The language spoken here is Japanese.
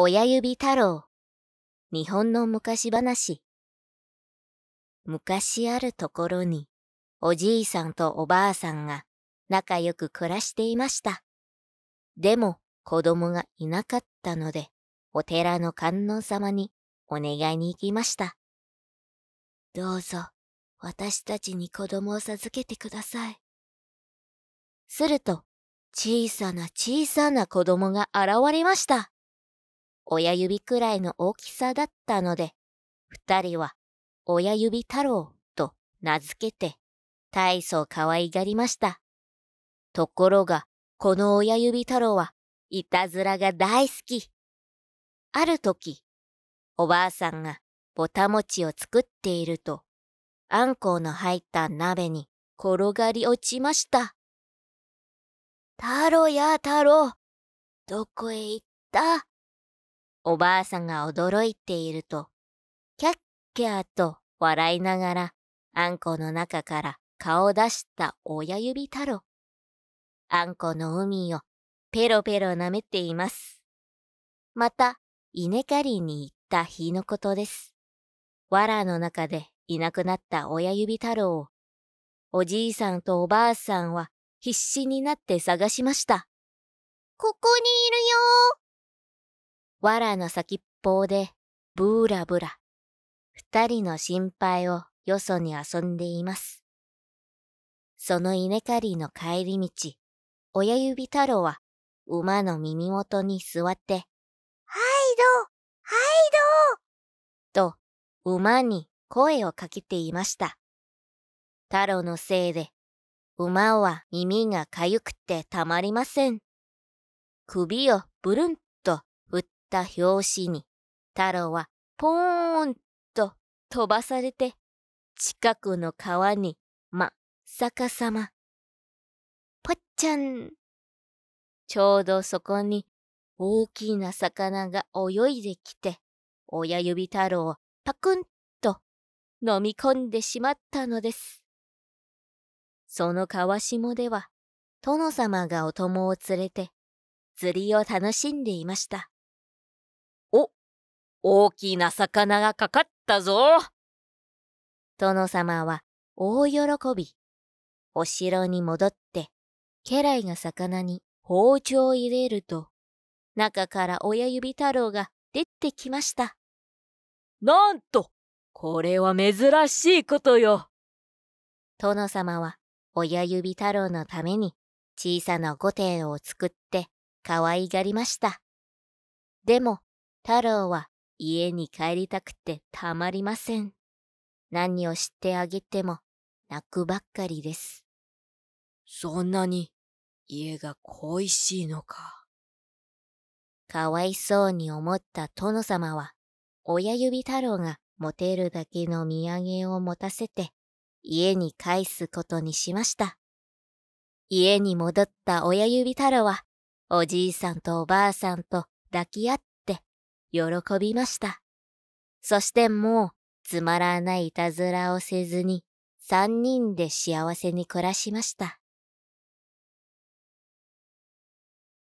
親指太郎日本の昔話昔あるところにおじいさんとおばあさんが仲良く暮らしていましたでも子供がいなかったのでお寺の観音様にお願いに行きましたどうぞ私たちに子供を授けてください。すると、小さな小さな子供が現れました。親指くらいの大きさだったので、二人は親指太郎と名付けて大層可愛がりました。ところが、この親指太郎はいたずらが大好き。ある時、おばあさんがぼたもちを作っていると、あんこうの入った鍋に転がり落ちました。太郎や太郎、どこへ行ったおばあさんが驚いていると、キャッキャーと笑いながら、あんこの中から顔を出した親指太郎。あんこの海をペロペロ舐めています。また、稲刈りに行った日のことです。藁の中でいなくなった親指太郎を、おじいさんとおばあさんは必死になって探しました。ここにいるよ藁の先っぽでブーラブラ、二人の心配をよそに遊んでいます。その稲刈りの帰り道、親指太郎は馬の耳元に座って、ハイドハイドと馬に声をかけていました。太郎のせいで馬は耳がかゆくてたまりません。首をブルンった拍子に、太郎はポーンと飛ばされて、近くの川にま、っ逆さま。ぽっちゃん。ちょうどそこに大きな魚が泳いできて、親指太郎をパクンと飲み込んでしまったのです。その川下では、殿様がお供を連れて、釣りを楽しんでいました。大きな魚がかかったぞ。殿様は大喜び。お城に戻って、家来が魚に包丁を入れると、中から親指太郎が出てきました。なんと、これは珍しいことよ。殿様は親指太郎のために小さな御殿を作って可愛がりました。でも、太郎は家に帰りたくてたまりません。何をしてあげても泣くばっかりです。そんなに家が恋しいのか。かわいそうに思った殿様は、親指太郎が持てるだけの土産を持たせて、家に帰すことにしました。家に戻った親指太郎は、おじいさんとおばあさんと抱き合っ喜びました。そしてもうつまらないいたずらをせずに三人で幸せに暮らしました。